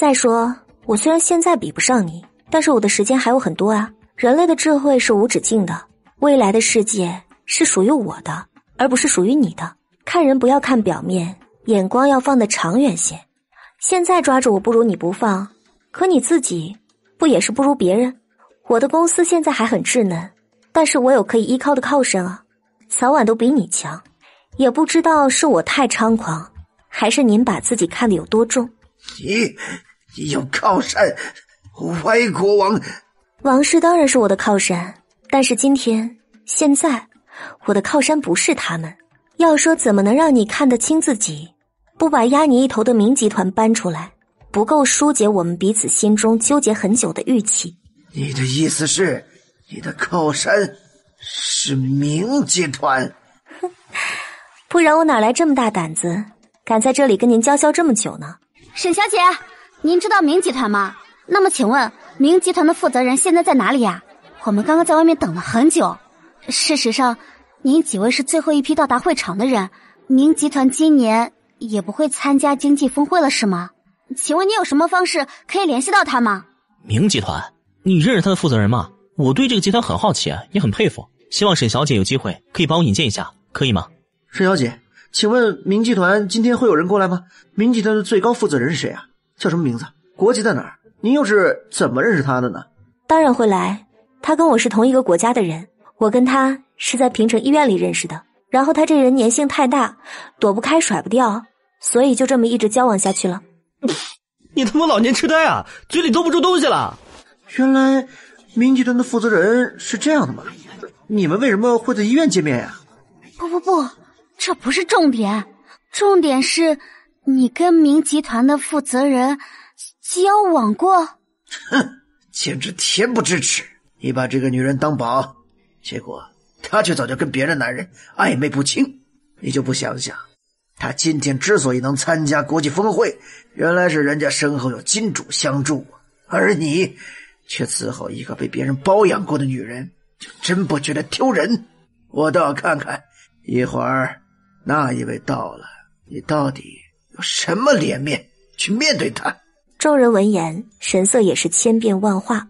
再说，我虽然现在比不上你，但是我的时间还有很多啊。人类的智慧是无止境的，未来的世界是属于我的，而不是属于你的。看人不要看表面，眼光要放得长远些。现在抓住我不如你不放，可你自己不也是不如别人？我的公司现在还很稚嫩，但是我有可以依靠的靠山啊，早晚都比你强。也不知道是我太猖狂，还是您把自己看得有多重？你。有靠山，歪国王王室当然是我的靠山。但是今天现在，我的靠山不是他们。要说怎么能让你看得清自己，不把压你一头的明集团搬出来，不够疏解我们彼此心中纠结很久的郁气。你的意思是，你的靠山是明集团？哼，不然我哪来这么大胆子，敢在这里跟您交嚣这么久呢？沈小姐。您知道明集团吗？那么请问，明集团的负责人现在在哪里呀？我们刚刚在外面等了很久。事实上，您几位是最后一批到达会场的人。明集团今年也不会参加经济峰会了，是吗？请问您有什么方式可以联系到他吗？明集团，你认识他的负责人吗？我对这个集团很好奇，也很佩服。希望沈小姐有机会可以帮我引荐一下，可以吗？沈小姐，请问明集团今天会有人过来吗？明集团的最高负责人是谁啊？叫什么名字？国籍在哪儿？您又是怎么认识他的呢？当然会来，他跟我是同一个国家的人。我跟他是在平城医院里认识的。然后他这人粘性太大，躲不开，甩不掉，所以就这么一直交往下去了。你他妈老年痴呆啊！嘴里兜不住东西了。原来明集团的负责人是这样的吗？你们为什么会在医院见面呀？不不不，这不是重点，重点是。你跟明集团的负责人交往过？哼，简直恬不知耻！你把这个女人当宝，结果她却早就跟别的男人暧昧不清。你就不想想，她今天之所以能参加国际峰会，原来是人家身后有金主相助，而你却伺候一个被别人包养过的女人，就真不觉得丢人？我倒要看看，一会儿那一位到了，你到底……什么脸面去面对他？众人闻言，神色也是千变万化。